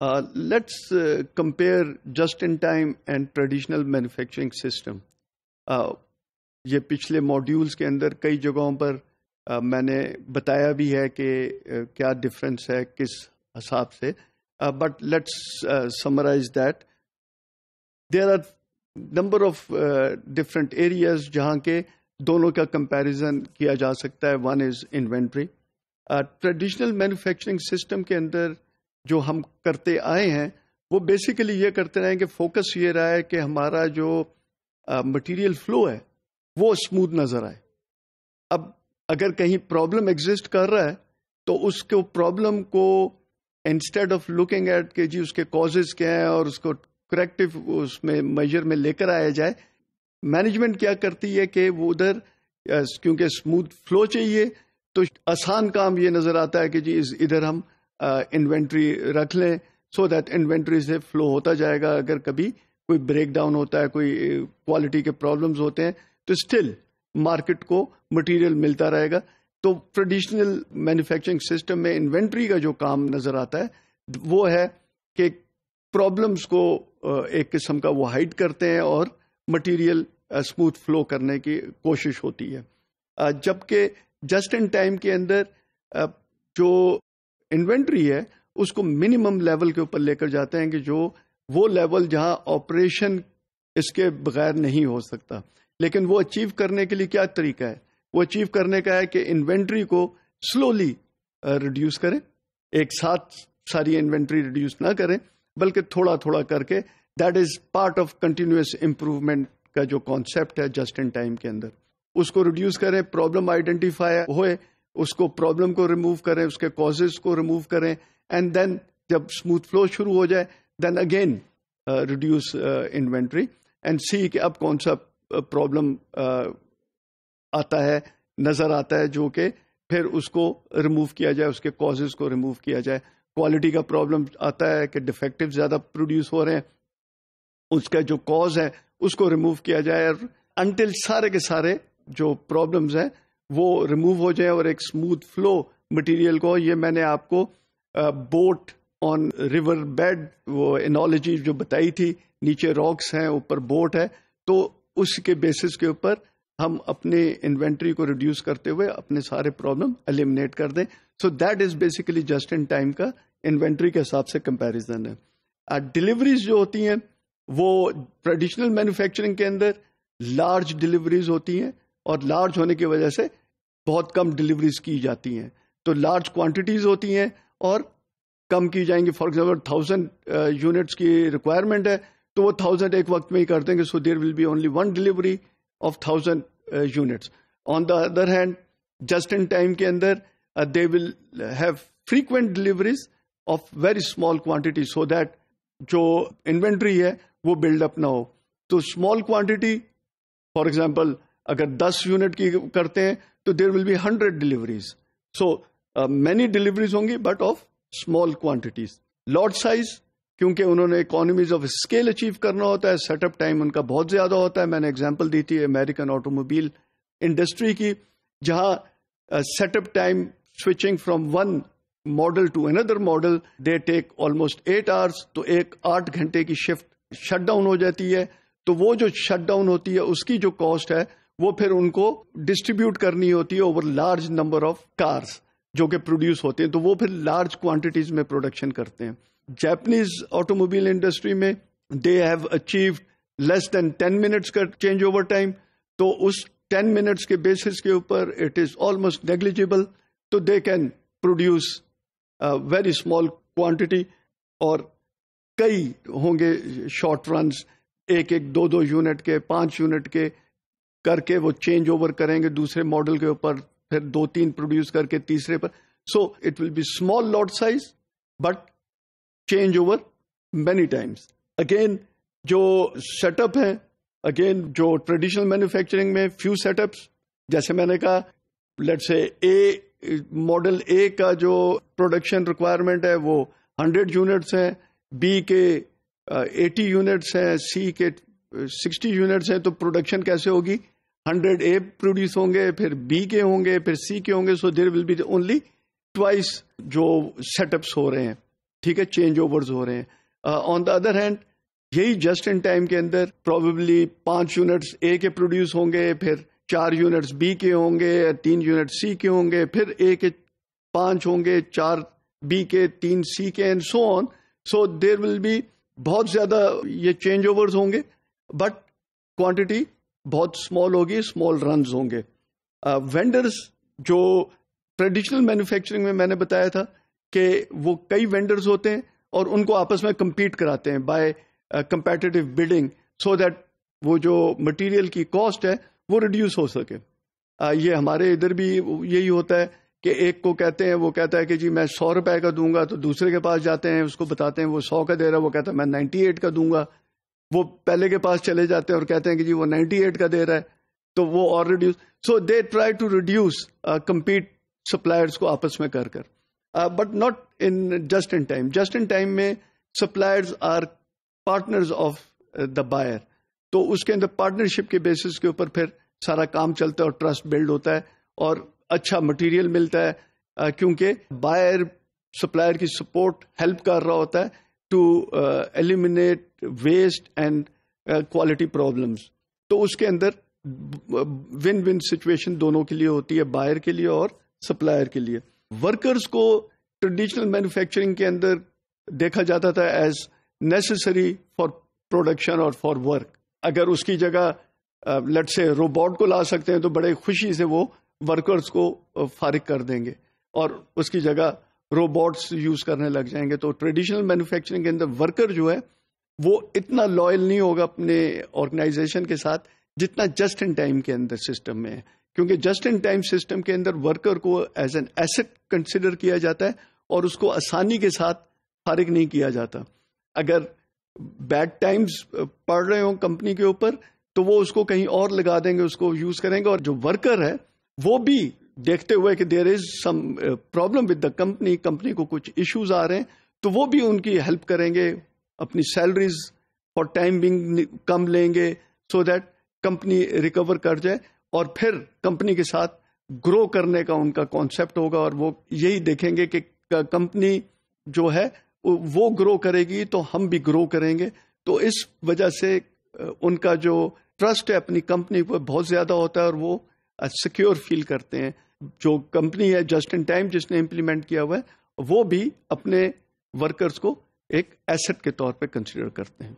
Uh, let's uh, compare just-in-time and traditional manufacturing system uh, ये पिछले modules के अंदर कई जगहों पर uh, मैंने बताया भी है कि uh, क्या डिफरेंस है किस हिसाब से but let's summarize that there are number of different areas जहाँ के दोनों का कंपैरिजन किया जा सकता है one is inventory traditional manufacturing system के अंदर जो हम करते आए हैं वो बेसिकली ये करते रहे कि फोकस ये रहा है कि हमारा जो मटेरियल फ्लो है वो स्मूथ नजर आए अब अगर कहीं प्रॉब्लम एग्जिस्ट कर रहा है तो उसको प्रॉब्लम को इंस्टेड ऑफ लुकिंग एट के जी उसके कॉजेज क्या हैं और उसको करेक्टिव उसमें मेजर में लेकर आया जाए मैनेजमेंट क्या करती है कि वो उधर क्योंकि स्मूथ फ्लो चाहिए तो आसान काम ये नजर आता है कि जी इधर हम इन्वेंट्री रख लें सो दैट इन्वेंट्री से फ्लो होता जाएगा अगर कभी कोई ब्रेक डाउन होता है कोई क्वालिटी के प्रॉब्लम्स होते हैं तो स्टिल मार्केट को मटेरियल मिलता रहेगा तो ट्रेडिशनल मैन्युफैक्चरिंग सिस्टम में इन्वेंट्री का जो काम नजर आता है वो है कि प्रॉब्लम्स को एक किस्म का वो हाइड करते हैं और मटेरियल स्मूथ फ्लो करने की कोशिश होती है जबकि जस्ट इन टाइम के अंदर जो इन्वेंट्री है उसको मिनिमम लेवल के ऊपर लेकर जाते हैं कि जो वो लेवल जहां ऑपरेशन इसके बगैर नहीं हो सकता लेकिन वो अचीव करने के लिए क्या तरीका है वो अचीव करने का है कि इन्वेंट्री को स्लोली रिड्यूस करें एक साथ सारी इन्वेंट्री रिड्यूस ना करें बल्कि थोड़ा थोड़ा करके that is part of continuous improvement का जो कॉन्सेप्ट है जस्ट इन टाइम के अंदर उसको रिड्यूस करें प्रॉब्लम आइडेंटिफाई होए उसको प्रॉब्लम को रिमूव करें उसके कॉजेज को रिमूव करें एंड देन जब स्मूथ फ्लो शुरू हो जाए then again reduce inventory and see कि अब कौन सा प्रॉब्लम uh, uh, आता है नजर आता है जो कि फिर उसको रिमूव किया जाए उसके कॉजेज को रिमूव किया जाए क्वालिटी का प्रॉब्लम आता है कि डिफेक्टिव ज्यादा प्रोड्यूस हो रहे हैं उसका जो कॉज है उसको रिमूव किया जाए और अनटिल सारे के सारे जो प्रॉब्लम्स हैं वो रिमूव हो जाए और एक स्मूथ फ्लो मटेरियल को ये मैंने आपको बोट ऑन रिवर बेड वो एनोलॉजी जो बताई थी नीचे रॉक्स हैं ऊपर बोट है तो उसके बेसिस के ऊपर हम अपने इन्वेंट्री को रिड्यूस करते हुए अपने सारे प्रॉब्लम एलिमिनेट कर दें so that is basically just in time का इन्वेंट्री के हिसाब से कंपैरिजन है डिलीवरीज जो होती हैं वो ट्रेडिशनल मैन्युफैक्चरिंग के अंदर लार्ज डिलीवरीज होती हैं और लार्ज होने की वजह से बहुत कम डिलीवरीज की जाती हैं तो लार्ज क्वांटिटीज होती हैं और कम की जाएंगी फॉर एग्जाम्पल थाउजेंड यूनिट्स की रिक्वायरमेंट है तो वो थाउजेंड एक वक्त में ही कर देंगे so there will be only one delivery of thousand units on the other hand just in time के अंदर they will have frequent deliveries of very small quantity so that जो इन्वेंट्री है वो बिल्डअप ना हो तो स्मॉल क्वांटिटी फॉर एग्जाम्पल अगर 10 unit की करते हैं तो there will be 100 deliveries so many deliveries होंगी but of small quantities lot size क्योंकि उन्होंने इकोनॉमीज ऑफ स्केल अचीव करना होता है सेटअप टाइम उनका बहुत ज्यादा होता है मैंने एग्जाम्पल दी थी अमेरिकन ऑटोमोबाइल इंडस्ट्री की जहां setup time switching from one model to another model they take almost eight hours तो एक आठ घंटे की शिफ्ट शटडाउन हो जाती है तो वो जो शटडाउन होती है उसकी जो कॉस्ट है वो फिर उनको डिस्ट्रीब्यूट करनी होती है over large number of cars जो कि प्रोड्यूस होते हैं तो वो फिर लार्ज क्वांटिटीज में प्रोडक्शन करते हैं जैपनीज ऑटोमोबाइल इंडस्ट्री में they have achieve less than ten minutes का चेंज ओवर टाइम तो उस टेन मिनट्स के बेसिस के ऊपर इट इज ऑलमोस्ट नेग्लिजिबल तो they can produce very small quantity और कई होंगे शॉर्ट रन एक एक दो दो यूनिट के पांच यूनिट के करके वो चेंज ओवर करेंगे दूसरे मॉडल के ऊपर फिर दो तीन प्रोड्यूस करके तीसरे पर so it will be small lot size but change over many times again जो सेटअप है अगेन जो ट्रेडिशनल मैन्युफैक्चरिंग में फ्यू सेटअप्स जैसे मैंने कहा लेट से ए मॉडल ए का जो प्रोडक्शन रिक्वायरमेंट है वो हंड्रेड यूनिट्स हैं बी के एटी uh, यूनिट्स हैं सी के सिक्सटी uh, यूनिट्स हैं तो प्रोडक्शन कैसे होगी हंड्रेड ए प्रोड्यूस होंगे फिर बी के होंगे फिर सी के होंगे so there will be only twice जो सेटअप्स हो रहे हैं ठीक है चेंज ओवर्स हो रहे हैं ऑन द अदर हैंड यही जस्ट इन टाइम के अंदर प्रोबेबली पांच यूनिट्स ए के प्रोड्यूस होंगे फिर चार यूनिट्स बी के होंगे तीन यूनिट सी के होंगे फिर ए के पांच होंगे चार बी के तीन सी के and so on so there will be बहुत ज्यादा ये चेंज ओवर्स होंगे बट क्वांटिटी बहुत स्मॉल होगी स्मॉल रन होंगे वेंडर्स uh, जो ट्रेडिशनल मैन्युफैक्चरिंग में मैंने बताया था कि वो कई वेंडर्स होते हैं और उनको आपस में कम्पीट कराते हैं by competitive bidding so that वो जो मटेरियल की कॉस्ट है वो रिड्यूस हो सके आ, uh, ये हमारे इधर भी यही होता है कि एक को कहते हैं वो कहता है कि जी मैं सौ रुपए का दूंगा तो दूसरे के पास जाते हैं उसको बताते हैं वो सौ का दे रहा है वो कहता है मैं नाइन्टी एट का दूंगा वो पहले के पास चले जाते हैं और कहते हैं कि जी वो 98 का दे रहा है तो वो और reduce so they try to reduce compete suppliers को आपस में कर कर but not in just in time just in time में suppliers are partners of the buyer तो उसके अंदर पार्टनरशिप के बेसिस के ऊपर फिर सारा काम चलता है और ट्रस्ट बिल्ड होता है और अच्छा मटेरियल मिलता है uh, क्योंकि बायर सप्लायर की सपोर्ट हेल्प कर रहा होता है to uh, eliminate waste and uh, quality problems. तो उसके अंदर विन विन सिचुएशन दोनों के लिए होती है बायर के लिए और सप्लायर के लिए वर्कर्स को ट्रेडिशनल मैन्युफैक्चरिंग के अंदर देखा जाता था एज नेसेसरी फॉर प्रोडक्शन और फॉर वर्क अगर उसकी जगह लेट से रोबोट को ला सकते हैं तो बड़े खुशी से वो वर्कर्स को फारिग कर देंगे और उसकी जगह रोबोट्स यूज करने लग जाएंगे तो ट्रेडिशनल मैन्युफैक्चरिंग के अंदर वर्कर जो है वो इतना लॉयल नहीं होगा अपने ऑर्गेनाइजेशन के साथ जितना जस्ट इन टाइम के अंदर सिस्टम में है क्योंकि जस्ट इन टाइम सिस्टम के अंदर वर्कर को एज एन एसेट कंसिडर किया जाता है और उसको आसानी के साथ फारिग नहीं किया जाता अगर बैड टाइम्स पड़ रहे हो कंपनी के ऊपर तो वो उसको कहीं और लगा देंगे उसको यूज करेंगे और जो वर्कर है वो भी देखते हुए कि there is some problem with the company company को कुछ इश्यूज आ रहे हैं तो वो भी उनकी हेल्प करेंगे अपनी सैलरीज फॉर टाइम बिंग कम लेंगे सो दैट कंपनी रिकवर कर जाए और फिर कंपनी के साथ ग्रो करने का उनका कॉन्सेप्ट होगा और वो यही देखेंगे कि कंपनी जो है वो ग्रो करेगी तो हम भी ग्रो करेंगे तो इस वजह से uh, उनका जो ट्रस्ट है अपनी कंपनी पर बहुत ज़्यादा होता है और वो सिक्योर uh, फील करते हैं जो कंपनी है जस्ट इन टाइम जिसने इम्प्लीमेंट किया हुआ है वो भी अपने वर्कर्स को एक एसेट के तौर पे कंसिडर करते हैं